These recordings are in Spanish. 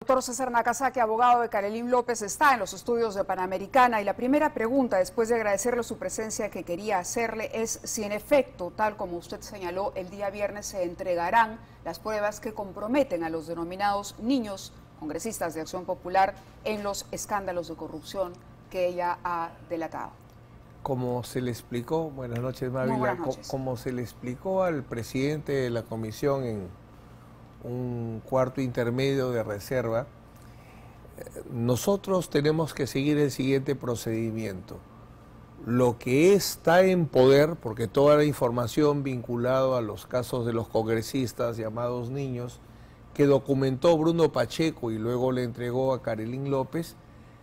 Doctor César Nakazaki, abogado de Carolín López, está en los estudios de Panamericana y la primera pregunta, después de agradecerle su presencia que quería hacerle, es si en efecto, tal como usted señaló, el día viernes se entregarán las pruebas que comprometen a los denominados niños congresistas de Acción Popular en los escándalos de corrupción que ella ha delatado. Como se le explicó, buenas noches, Mávila, como se le explicó al presidente de la comisión en un cuarto intermedio de reserva, nosotros tenemos que seguir el siguiente procedimiento. Lo que está en poder, porque toda la información vinculada a los casos de los congresistas llamados niños, que documentó Bruno Pacheco y luego le entregó a Carolín López,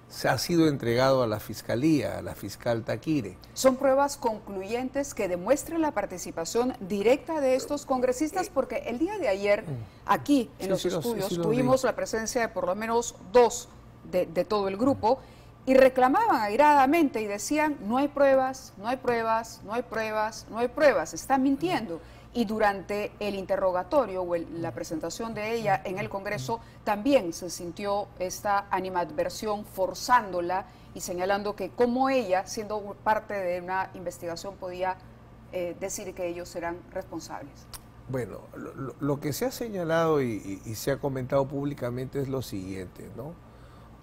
se ha sido entregado a la fiscalía, a la fiscal Taquire. Son pruebas concluyentes que demuestren la participación directa de estos congresistas, porque el día de ayer, mm. aquí en los estudios, tuvimos la presencia de por lo menos dos de, todo el grupo y reclamaban airadamente y decían, no hay pruebas, no hay pruebas, no hay pruebas, no hay pruebas, están mintiendo y durante el interrogatorio o la presentación de ella en el Congreso también se sintió esta animadversión forzándola y señalando que como ella, siendo parte de una investigación, podía eh, decir que ellos eran responsables. Bueno, lo, que se ha señalado y, se ha comentado públicamente es lo siguiente, ¿no?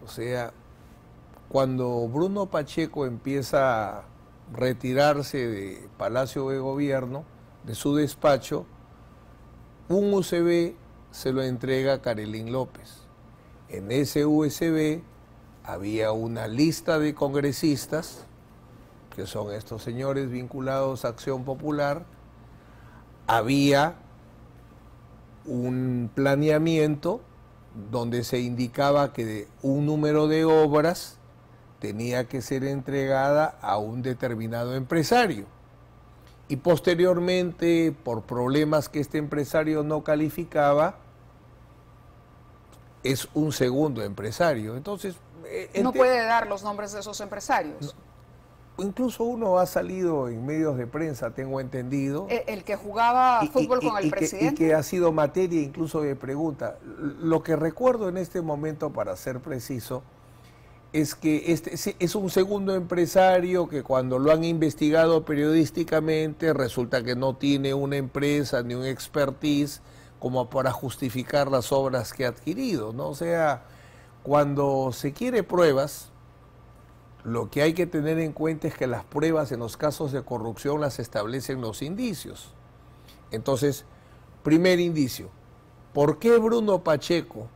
O sea, cuando Bruno Pacheco empieza a retirarse de Palacio de Gobierno, de su despacho, un USB se lo entrega a Carolín López. En ese USB había una lista de congresistas, que son estos señores vinculados a Acción Popular, había un planeamiento donde se indicaba que un número de obras tenía que ser entregada a un determinado empresario y posteriormente, por problemas que este empresario no calificaba, es un segundo empresario. Entonces. Eh, no puede dar los nombres de esos empresarios. Incluso uno ha salido en medios de prensa, tengo entendido. E-, el, que jugaba fútbol con el presidente. y que ha sido materia incluso de pregunta. Lo que recuerdo en este momento, para ser preciso, es que este es un segundo empresario que cuando lo han investigado periodísticamente resulta que no tiene una empresa ni un expertise como para justificar las obras que ha adquirido, ¿no? O sea, cuando se quiere pruebas, lo que hay que tener en cuenta es que las pruebas en los casos de corrupción las establecen los indicios. Entonces, primer indicio, ¿por qué Bruno Pacheco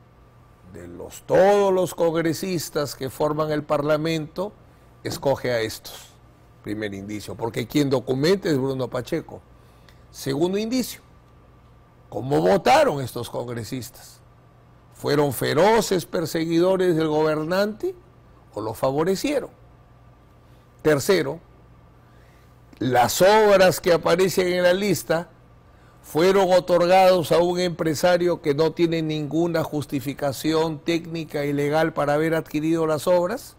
de los, todos los congresistas que forman el Parlamento, escoge a estos. Primer indicio, porque quien documenta es Bruno Pacheco. Segundo indicio, ¿cómo votaron estos congresistas? ¿Fueron feroces perseguidores del gobernante o lo favorecieron? Tercero, las obras que aparecen en la lista fueron otorgados a un empresario que no tiene ninguna justificación técnica y legal para haber adquirido las obras.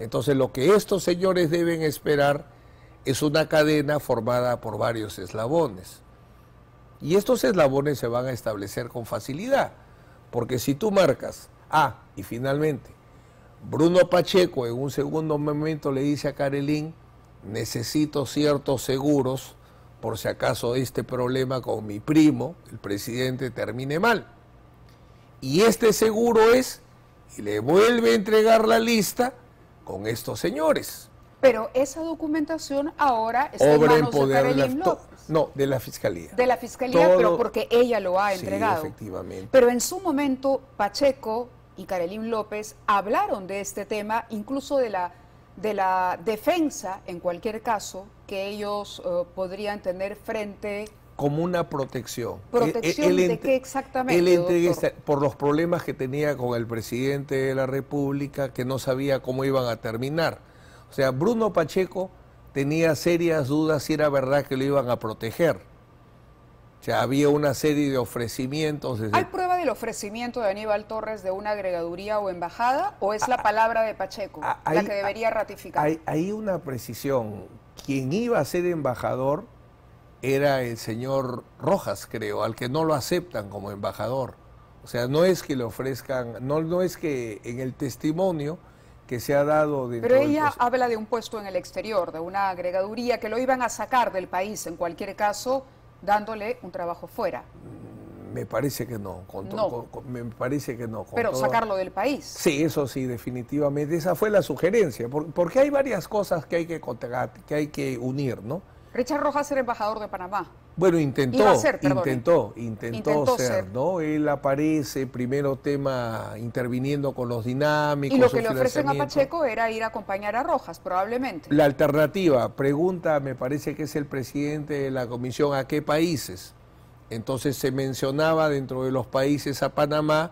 Entonces lo que estos señores deben esperar es una cadena formada por varios eslabones. Y estos eslabones se van a establecer con facilidad, porque si tú marcas, ah, y finalmente, Bruno Pacheco en un segundo momento le dice a Carelín necesito ciertos seguros por si acaso este problema con mi primo, el presidente, termine mal. Y este seguro es, y le vuelve a entregar la lista con estos señores. Pero esa documentación ahora está en manos de la, No, de la Fiscalía. De la Fiscalía, pero porque ella lo ha entregado. efectivamente. Pero en su momento, Pacheco y Karelín López hablaron de este tema, incluso de la de la defensa, en cualquier caso, que ellos eh, podrían tener frente como una protección. E, e, ¿Protección de qué exactamente? por los problemas que tenía con el presidente de la República, que no sabía cómo iban a terminar. O sea, Bruno Pacheco tenía serias dudas si era verdad que lo iban a proteger. O sea, había una serie de ofrecimientos desde, el ofrecimiento de Aníbal Torres de una agregaduría o embajada o es la ah, ah, palabra de Pacheco ah, la que debería ratificar? Hay, una precisión. Quien iba a ser embajador era el señor Rojas, creo, al que no lo aceptan como embajador. O sea, no es que le ofrezcan, no, no es que en el testimonio que se ha dado Pero ella habla de un puesto en el exterior, de una agregaduría que lo iban a sacar del país en cualquier caso, dándole un trabajo fuera. Me parece que no, me parece que no. Pero sacarlo del país. Sí, eso sí, definitivamente. Esa fue la sugerencia, porque hay varias cosas que hay que, que, hay que unir, ¿no? Richard Rojas era embajador de Panamá. Bueno, intentó, intentó, intentó, intentó ser, ser, ¿no? Él aparece, primero tema, interviniendo con los dinámicos. Y lo que le ofrecen a Pacheco era ir a acompañar a Rojas, probablemente. La alternativa, pregunta, me parece que es el presidente de la comisión, ¿a qué países? Entonces se mencionaba dentro de los países a Panamá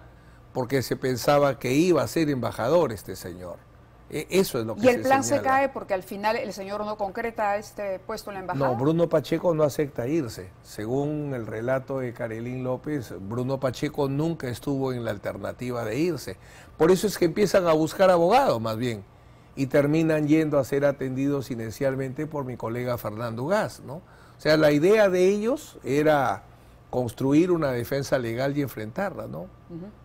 porque se pensaba que iba a ser embajador este señor. E, eso es lo que se Y el plan se cae porque al final el señor no concreta este puesto en la embajada. No, Bruno Pacheco no acepta irse. Según el relato de Carelín López, Bruno Pacheco nunca estuvo en la alternativa de irse. Por eso es que empiezan a buscar abogados, más bien. Y terminan yendo a ser atendidos inicialmente por mi colega Fernando Gas, ¿no? O sea, la idea de ellos era construir una defensa legal y enfrentarla, ¿no?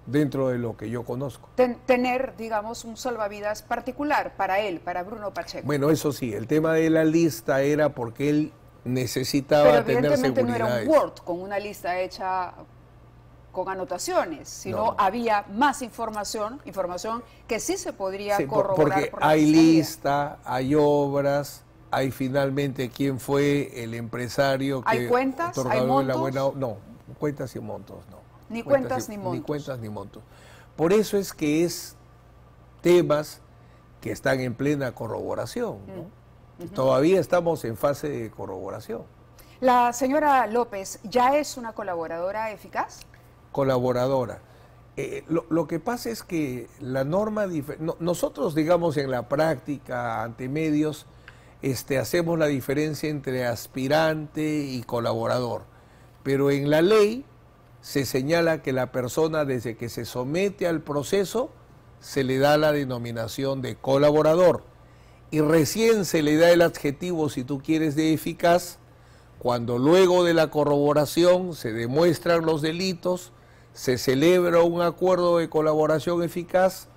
Dentro de lo que yo conozco. tener, digamos, un salvavidas particular para él, para Bruno Pacheco. Bueno, eso sí, el tema de la lista era porque él necesitaba tener seguridad. no era un Word con una lista hecha con anotaciones, sino no. había más información, información que sí se podría corroborar. Porque hay lista, hay obras, hay finalmente quién fue el empresario que ¿Hay cuentas? montos? La buena, no, cuentas y montos, no. Ni cuentas, ni montos. Ni cuentas ni montos. Por eso es que es temas que están en plena corroboración. Mm. Todavía estamos en fase de corroboración. La señora López ya es una colaboradora eficaz. Colaboradora. Eh, lo, que pasa es que la norma, nosotros digamos en la práctica ante medios, este, hacemos la diferencia entre aspirante y colaborador. Pero en la ley se señala que la persona desde que se somete al proceso se le da la denominación de colaborador y recién se le da el adjetivo, si tú quieres, de eficaz, cuando luego de la corroboración se demuestran los delitos, se celebra un acuerdo de colaboración eficaz,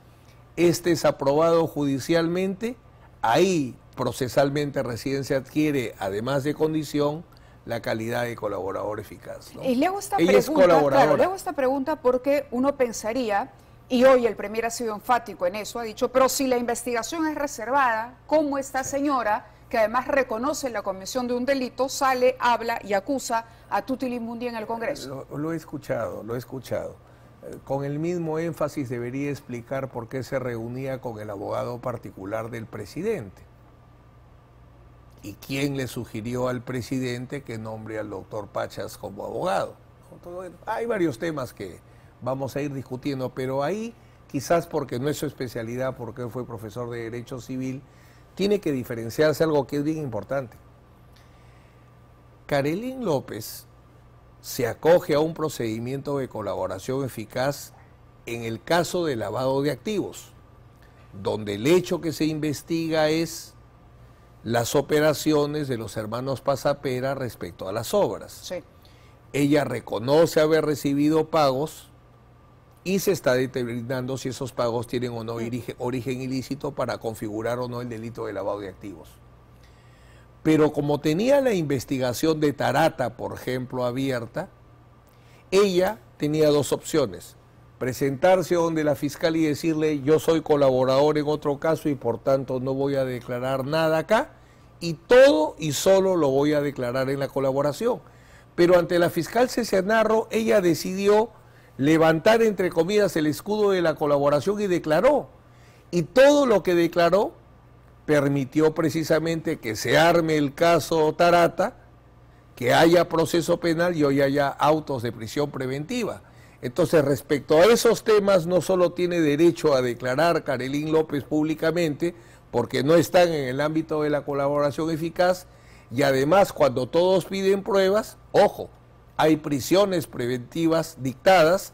este es aprobado judicialmente, ahí procesalmente recién se adquiere, además de condición, la calidad de colaborador eficaz. Y le hago esta pregunta, esta pregunta porque uno pensaría, y hoy el Premier ha sido enfático en eso, ha dicho, pero si la investigación es reservada, ¿cómo esta señora, que además reconoce la comisión de un delito, sale, habla y acusa a Tutilimundi en el Congreso? lo he escuchado, lo he escuchado. Eh, con el mismo énfasis debería explicar por qué se reunía con el abogado particular del presidente y quién le sugirió al presidente que nombre al doctor Pachas como abogado. hay varios temas que vamos a ir discutiendo, pero ahí quizás porque no es su especialidad, porque él fue profesor de Derecho Civil, tiene que diferenciarse algo que es bien importante. Carelín López se acoge a un procedimiento de colaboración eficaz en el caso de lavado de activos, donde el hecho que se investiga es las operaciones de los hermanos Pasapera respecto a las obras. Ella reconoce haber recibido pagos y se está determinando si esos pagos tienen o no mm. origen ilícito para configurar o no el delito de lavado de activos. Pero como tenía la investigación de Tarata, por ejemplo, abierta, ella tenía dos opciones. Presentarse donde la fiscal y decirle yo soy colaborador en otro caso y por tanto no voy a declarar nada acá y todo y solo lo voy a declarar en la colaboración. Pero ante la fiscal César Narro, ella decidió levantar entre comillas el escudo de la colaboración y declaró. Y todo lo que declaró permitió precisamente que se arme el caso Tarata, que haya proceso penal y hoy haya autos de prisión preventiva. Entonces, respecto a esos temas, no solo tiene derecho a declarar Carelín López públicamente, porque no están en el ámbito de la colaboración eficaz y además cuando todos piden pruebas, ojo, hay prisiones preventivas dictadas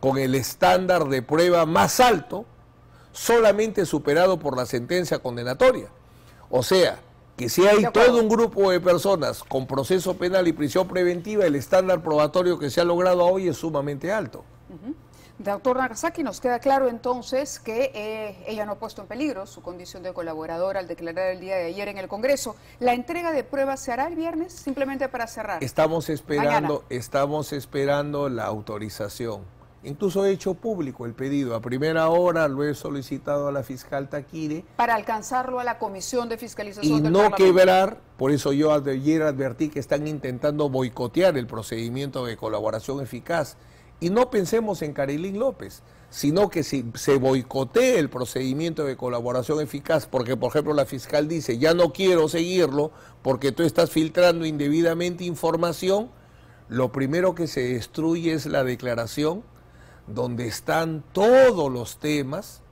con el estándar de prueba más alto, solamente superado por la sentencia condenatoria. O sea, que si hay todo un grupo de personas con proceso penal y prisión preventiva, el estándar probatorio que se ha logrado hoy es sumamente alto. Doctor Nagasaki, nos queda claro entonces que eh, ella no ha puesto en peligro su condición de colaboradora al declarar el día de ayer en el Congreso. ¿La entrega de pruebas se hará el viernes? Simplemente para cerrar. Estamos esperando, estamos esperando la autorización. Incluso he hecho público el pedido. A primera hora lo he solicitado a la fiscal Taquire. Para alcanzarlo a la Comisión de Fiscalización. Y no quebrar, por eso yo ayer advertí que están intentando boicotear el procedimiento de colaboración eficaz y no pensemos en Carilín López, sino que si se boicotea el procedimiento de colaboración eficaz, porque por ejemplo la fiscal dice, ya no quiero seguirlo porque tú estás filtrando indebidamente información, lo primero que se destruye es la declaración donde están todos los temas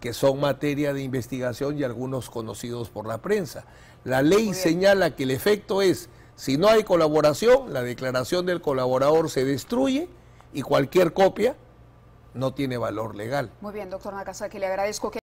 que son materia de investigación y algunos conocidos por la prensa. La ley señala que el efecto es, si no hay colaboración, la declaración del colaborador se destruye y cualquier copia no tiene valor legal. Muy bien, doctor que le agradezco que...